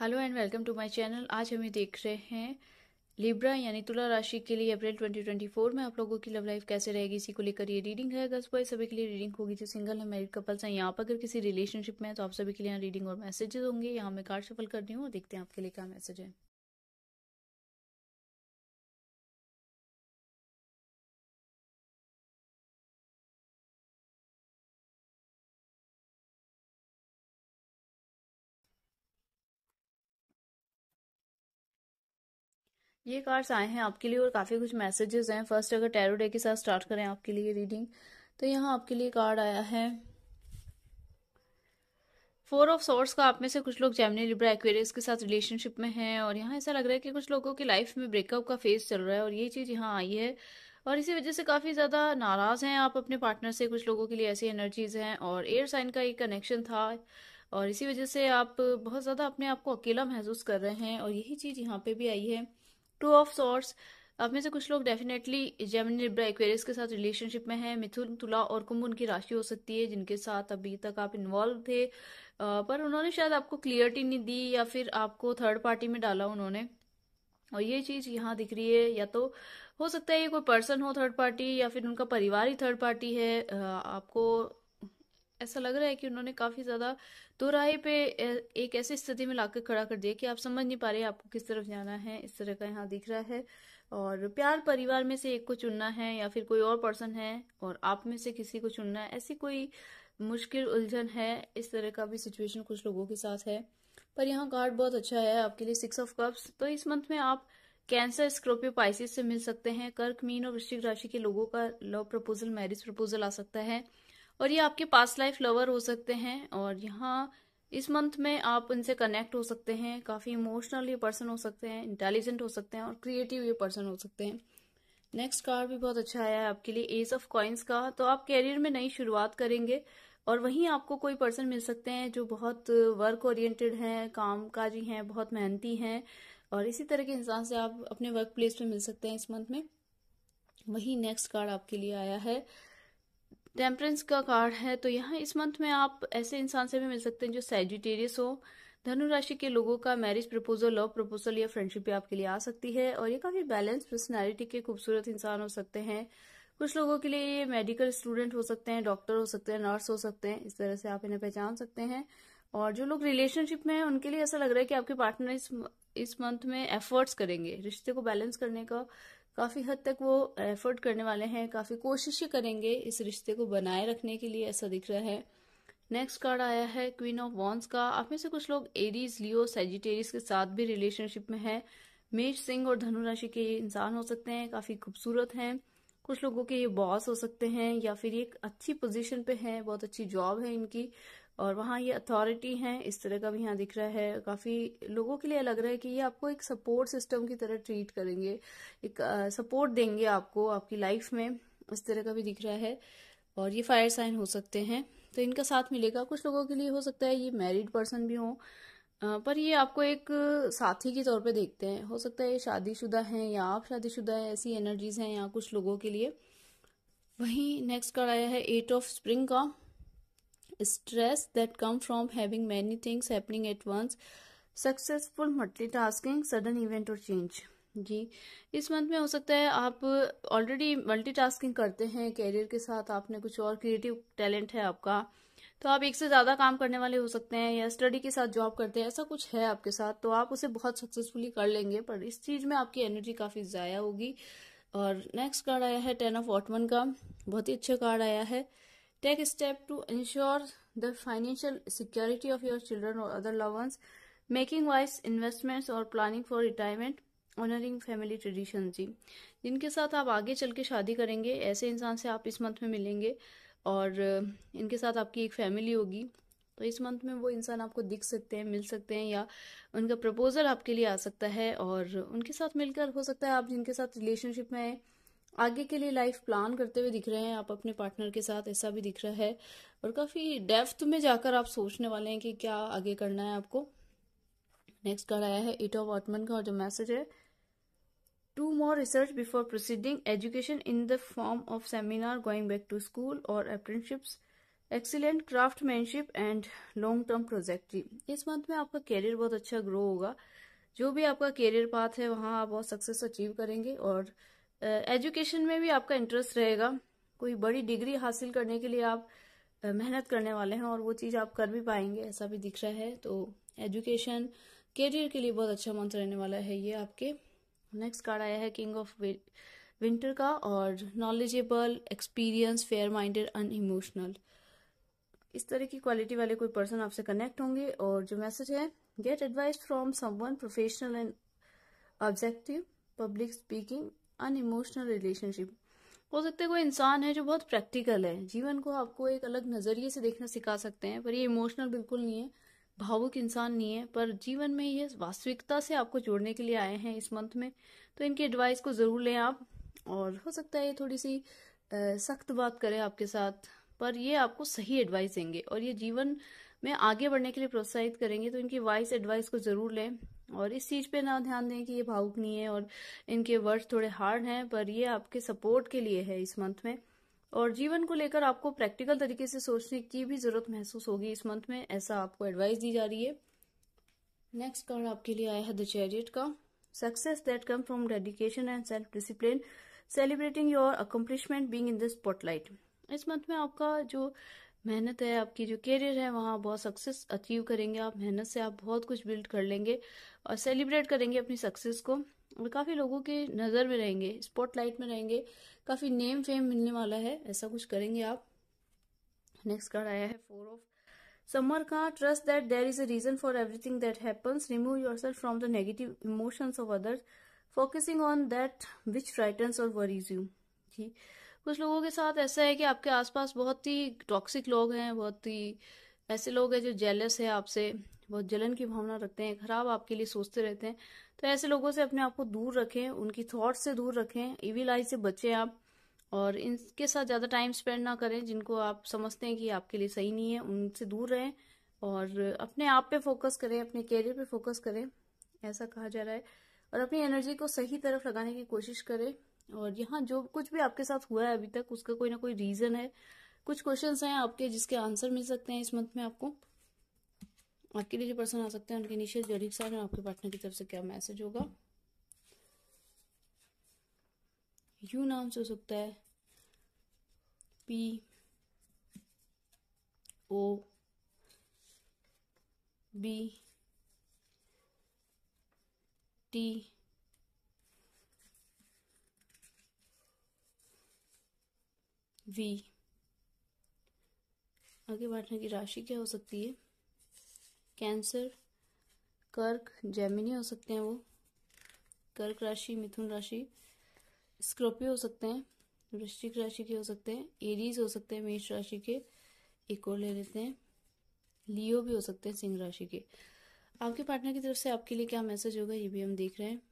Hello and welcome to my channel आज हम ये देख रहे हैं लिब्रा यानी तुला राशि के लिए अप्रैल 2024 में आप लोगों की लव लाइफ कैसे रहेगी इसी को लेकर ये रीडिंग है गर्ल्स बॉय सभी के लिए रीडिंग होगी जो सिंगल है मैरिड कपल्स हैं यहाँ पर अगर किसी रिलेशनशिप में है तो आप सभी के लिए यहाँ रीडिंग और मैसेजेस होंगे यहाँ मैं कार्ड सफल कर रही हूँ देखते हैं आपके लिए क्या मैसेज है ये कार्ड्स आए हैं आपके लिए और काफ़ी कुछ मैसेजेस हैं फर्स्ट अगर टेरो डे के साथ स्टार्ट करें आपके लिए रीडिंग तो यहाँ आपके लिए कार्ड आया है फोर ऑफ सोर्स का आप में से कुछ लोग जैमनी लिब्रा एक्वेरियस के साथ रिलेशनशिप में हैं और यहाँ ऐसा लग रहा है कि कुछ लोगों की लाइफ में ब्रेकअप का फेज चल रहा है और ये चीज़ यहाँ आई है और इसी वजह से काफ़ी ज़्यादा नाराज़ हैं आप अपने पार्टनर से कुछ लोगों के लिए ऐसी एनर्जीज हैं और एयर साइन का एक कनेक्शन था और इसी वजह से आप बहुत ज़्यादा अपने आप को अकेला महसूस कर रहे हैं और यही चीज़ यहाँ पे भी आई है टू ऑफ सोर्स आप में से कुछ लोग डेफिनेटली जेमिनी ब्रा एक्वेरियस के साथ रिलेशनशिप में हैं मिथुन तुला और कुंभ उनकी राशि हो सकती है जिनके साथ अभी तक आप इन्वॉल्व थे पर उन्होंने शायद आपको क्लियरिटी नहीं दी या फिर आपको थर्ड पार्टी में डाला उन्होंने और ये चीज यहाँ दिख रही है या तो हो सकता है ये कोई पर्सन हो थर्ड पार्टी या फिर उनका परिवार ही थर्ड पार्टी है आपको ऐसा लग रहा है कि उन्होंने काफ़ी ज़्यादा दो राहे पे एक ऐसी स्थिति में लाकर खड़ा कर दिया कि आप समझ नहीं पा रहे आपको किस तरफ जाना है इस तरह का यहाँ दिख रहा है और प्यार परिवार में से एक को चुनना है या फिर कोई और पर्सन है और आप में से किसी को चुनना है ऐसी कोई मुश्किल उलझन है इस तरह का भी सिचुएशन कुछ लोगों के साथ है पर यहाँ कार्ड बहुत अच्छा है आपके लिए सिक्स ऑफ कप्स तो इस मंथ में आप कैंसर स्क्रोपियो पाइसिस से मिल सकते हैं कर्क मीन और वृश्चिक राशि के लोगों का लव प्रपोजल मैरिज प्रपोजल आ सकता है और ये आपके पास लाइफ लवर हो सकते हैं और यहाँ इस मंथ में आप इनसे कनेक्ट हो सकते हैं काफ़ी इमोशनल ये पर्सन हो सकते हैं इंटेलिजेंट हो सकते हैं और क्रिएटिव ये पर्सन हो सकते हैं नेक्स्ट कार्ड भी बहुत अच्छा आया है आपके लिए एज ऑफ कॉइन्स का तो आप कैरियर में नई शुरुआत करेंगे और वहीं आपको कोई पर्सन मिल सकते हैं जो बहुत वर्क ओरिएंटेड हैं काम काजी हैं बहुत मेहनती हैं और इसी तरह के इंसान से आप अपने वर्क प्लेस में मिल सकते हैं इस मंथ में वही नेक्स्ट कार्ड आपके लिए आया है टेम्परेंस का कार्ड है तो यहाँ इस मंथ में आप ऐसे इंसान से भी मिल सकते हैं जो सेजिटेरियस हो धनु राशि के लोगों का मैरिज प्रपोजल लव प्रपोजल या फ्रेंडशिप भी आपके लिए आ सकती है और ये काफी बैलेंस पर्सनैलिटी के खूबसूरत इंसान हो सकते हैं कुछ लोगों के लिए ये मेडिकल स्टूडेंट हो सकते हैं डॉक्टर हो सकते हैं नर्स हो सकते हैं इस तरह से आप इन्हें पहचान सकते हैं और जो लोग रिलेशनशिप में हैं उनके लिए ऐसा लग रहा है कि आपके पार्टनर इस इस मंथ में एफर्ट्स करेंगे रिश्ते को बैलेंस करने का काफ़ी हद तक वो एफर्ट करने वाले हैं काफ़ी कोशिश करेंगे इस रिश्ते को बनाए रखने के लिए ऐसा दिख रहा है नेक्स्ट कार्ड आया है क्वीन ऑफ वॉन्स का आप में से कुछ लोग एरीज लियो सेजिटेरियस के साथ भी रिलेशनशिप में है मेष सिंह और धनु राशि के ये इंसान हो सकते हैं काफ़ी खूबसूरत हैं कुछ लोगों के ये बॉस हो सकते हैं या फिर ये एक अच्छी पोजीशन पे हैं बहुत अच्छी जॉब है इनकी और वहाँ ये अथॉरिटी हैं इस तरह का भी यहाँ दिख रहा है काफ़ी लोगों के लिए लग रहा है कि ये आपको एक सपोर्ट सिस्टम की तरह ट्रीट करेंगे एक सपोर्ट देंगे आपको आपकी लाइफ में इस तरह का भी दिख रहा है और ये फायर साइन हो सकते हैं तो इनका साथ मिलेगा कुछ लोगों के लिए हो सकता है ये मैरिड पर्सन भी हों पर ये आपको एक साथी के तौर पे देखते हैं हो सकता है ये शादीशुदा हैं या आप शादीशुदा हैं ऐसी एनर्जीज हैं यहाँ कुछ लोगों के लिए वहीं नेक्स्ट कार्ड आया है एट ऑफ स्प्रिंग का stress that come from having many things happening at once successful multi tasking sudden event और चेंज जी इस मंथ में हो सकता है आप ऑलरेडी मल्टीटास्किंग करते हैं कैरियर के साथ आपने कुछ और क्रिएटिव टैलेंट है आपका तो आप एक से ज़्यादा काम करने वाले हो सकते हैं या स्टडी के साथ जॉब करते हैं ऐसा कुछ है आपके साथ तो आप उसे बहुत सक्सेसफुली कर लेंगे पर इस चीज़ में आपकी एनर्जी काफ़ी ज़ाया होगी और नेक्स्ट कार्ड आया है टेन ऑफ वॉटमन का बहुत ही अच्छा कार्ड आया है Take step to ensure the financial security of your children or other loved ones. Making wise investments or planning for retirement. Honouring family tradition जी जिनके साथ आप आगे चल के शादी करेंगे ऐसे इंसान से आप इस मंथ में मिलेंगे और इनके साथ आपकी एक फैमिली होगी तो इस मंथ में वो इंसान आपको दिख सकते हैं मिल सकते हैं या उनका प्रपोजल आपके लिए आ सकता है और उनके साथ मिलकर हो सकता है आप जिनके साथ रिलेशनशिप में हैं आगे के लिए लाइफ प्लान करते हुए दिख रहे हैं आप अपने पार्टनर के साथ ऐसा भी दिख रहा है और काफ़ी डेफ्थ में जाकर आप सोचने वाले हैं कि क्या आगे करना है आपको नेक्स्ट कार्ड आया है इट ऑफ वॉटमन का और जो मैसेज है do more research before proceeding education in the form of seminar going back to school और apprenticeship excellent craftsmanship and long term project इस मंथ में आपका कैरियर बहुत अच्छा ग्रो होगा जो भी आपका कैरियर पाथ है वहाँ आप बहुत सक्सेस अचीव करेंगे और एजुकेशन में भी आपका इंटरेस्ट रहेगा कोई बड़ी डिग्री हासिल करने के लिए आप मेहनत करने वाले हैं और वो चीज़ आप कर भी पाएंगे ऐसा भी दिख रहा है तो एजुकेशन कैरियर के लिए बहुत अच्छा मंत्र रहने वाला है ये आपके नेक्स्ट कार्ड आया है किंग ऑफ विंटर का और knowledgeable experience fair minded unemotional इस तरह की क्वालिटी वाले कोई पर्सन आपसे कनेक्ट होंगे और जो मैसेज है get advice from someone professional and objective public speaking unemotional relationship हो सकता है कोई इंसान है जो बहुत प्रैक्टिकल है जीवन को आपको एक अलग नज़रिए से देखना सिखा सकते हैं पर ये इमोशनल बिल्कुल नहीं है भावुक इंसान नहीं है पर जीवन में ये वास्तविकता से आपको जोड़ने के लिए आए हैं इस मंथ में तो इनकी एडवाइस को ज़रूर लें आप और हो सकता है ये थोड़ी सी सख्त बात करें आपके साथ पर ये आपको सही एडवाइस देंगे और ये जीवन में आगे बढ़ने के लिए प्रोत्साहित करेंगे तो इनकी वाइस एडवाइस को ज़रूर लें और इस चीज पे ना ध्यान दें कि ये भावुक नहीं है और इनके वर्ड्स थोड़े हार्ड हैं पर ये आपके सपोर्ट के लिए है इस मंथ में और जीवन को लेकर आपको प्रैक्टिकल तरीके से सोचने की भी जरूरत महसूस होगी इस मंथ में ऐसा आपको एडवाइस दी जा रही है नेक्स्ट कार्ड आपके लिए आया है द चैरियट का success that come from dedication and self discipline celebrating your accomplishment being in the spotlight इस मंथ में आपका जो मेहनत है आपकी जो कैरियर है वहाँ बहुत सक्सेस अचीव करेंगे आप मेहनत से आप बहुत कुछ बिल्ड कर लेंगे और सेलिब्रेट करेंगे अपनी सक्सेस को और काफ़ी लोगों के नज़र में रहेंगे स्पॉटलाइट में रहेंगे काफ़ी नेम फेम मिलने वाला है ऐसा कुछ करेंगे आप नेक्स्ट कार्ड आया है फोर ऑफ समर का trust that there is a reason for everything that happens remove yourself from the negative emotions of others focusing on that which frightens और वरीज यू ठीक कुछ लोगों के साथ ऐसा है कि आपके आसपास बहुत ही टॉक्सिक लोग हैं बहुत ही ऐसे लोग हैं जो जेलस है आपसे बहुत जलन की भावना रखते हैं खराब आपके लिए सोचते रहते हैं तो ऐसे लोगों से अपने आप को दूर रखें उनकी थॉट से दूर रखें इविल आई से बचें आप और इनके साथ ज़्यादा टाइम स्पेंड ना करें जिनको आप समझते हैं कि आपके लिए सही नहीं है उनसे दूर रहें और अपने आप पे फोकस करें अपने कैरियर पे फोकस करें ऐसा कहा जा रहा है और अपनी एनर्जी को सही तरफ लगाने की कोशिश करें और यहाँ जो कुछ भी आपके साथ हुआ है अभी तक उसका कोई ना कोई रीजन है कुछ क्वेश्चंस हैं आपके जिसके आंसर मिल सकते हैं इस मंथ में आपको आपके लिए जो पर्सन आ सकते हैं उनके इनिशियल जर्नी के आपके पार्टनर की तरफ से क्या मैसेज होगा यू नाम से हो सकता है P O B T V आगे बांटने की राशि क्या हो सकती है कैंसर कर्क जैमिनी हो सकते हैं वो कर्क राशि मिथुन राशि स्क्रोपियो हो सकते हैं वृश्चिक राशि के हो सकते हैं एरीज हो सकते हैं मेष राशि के एक और ले लेते हैं लियो भी हो सकते हैं सिंह राशि के आपके पार्टनर की तरफ से आपके लिए क्या मैसेज होगा ये भी हम देख रहे हैं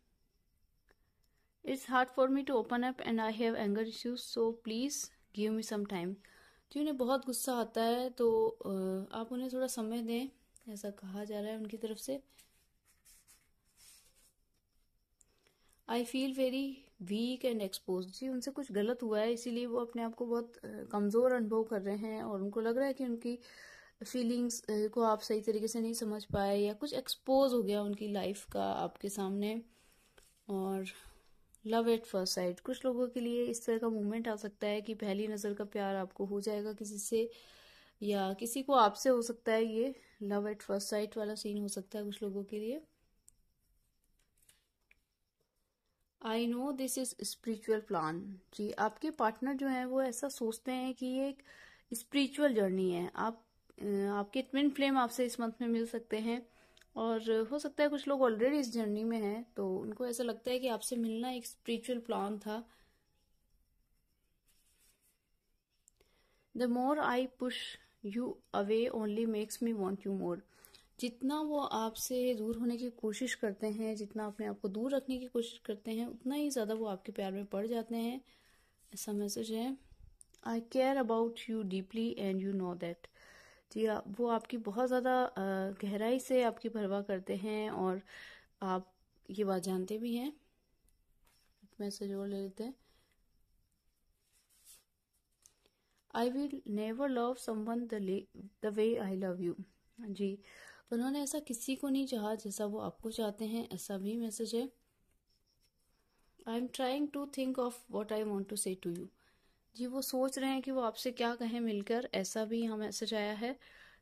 it's hard for me to open up and I have anger issues so please give me some time जी उन्हें बहुत गुस्सा आता है तो आप उन्हें थोड़ा समय दें ऐसा कहा जा रहा है उनकी तरफ से I feel very weak and expose जी उनसे कुछ गलत हुआ है इसीलिए वो अपने आप को बहुत कमज़ोर अनुभव कर रहे हैं और उनको लग रहा है कि उनकी फीलिंग्स को आप सही तरीके से नहीं समझ पाए या कुछ एक्सपोज हो गया उनकी लाइफ का आपके सामने और लव एट फर्स्ट साइड कुछ लोगों के लिए इस तरह का मूवमेंट आ सकता है कि पहली नज़र का प्यार आपको हो जाएगा किसी से या किसी को आपसे हो सकता है ये लव एट फर्स्ट साइट वाला सीन हो सकता है कुछ लोगों के लिए I know this is spiritual plan जी आपके पार्टनर जो हैं वो ऐसा सोचते हैं कि ये एक स्पिरिचुअल जर्नी है आप आपके ट्विन फ्लेम आपसे इस मंथ में मिल सकते हैं और हो सकता है कुछ लोग ऑलरेडी इस जर्नी में हैं तो उनको ऐसा लगता है कि आपसे मिलना एक स्पिरिचुअल प्लान था the more I push you away only makes me want you more जितना वो आपसे दूर होने की कोशिश करते हैं जितना अपने आप को दूर रखने की कोशिश करते हैं उतना ही ज़्यादा वो आपके प्यार में पड़ जाते हैं ऐसा मैसेज है I care about you deeply and you know that जी हाँ वो आपकी बहुत ज़्यादा गहराई से आपकी परवाह करते हैं और आप ये बात जानते भी हैं मैसेज और ले लेते हैं I will never love someone the way I love you जी उन्होंने ऐसा किसी को नहीं चाहा जैसा वो आपको चाहते हैं ऐसा भी मैसेज है I am trying to think of what I want to say to you जी वो सोच रहे हैं कि वो आपसे क्या कहें मिलकर ऐसा भी यहाँ मैसेज आया है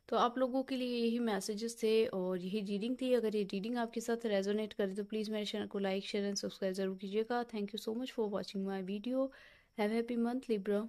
तो आप लोगों के लिए यही मैसेजेस थे और यही रीडिंग थी अगर ये रीडिंग आपके साथ रेजोनेट करे तो प्लीज़ मेरे चैनल को लाइक शेयर एंड सब्सक्राइब ज़रूर कीजिएगा thank you so much for watching my video have happy month Libra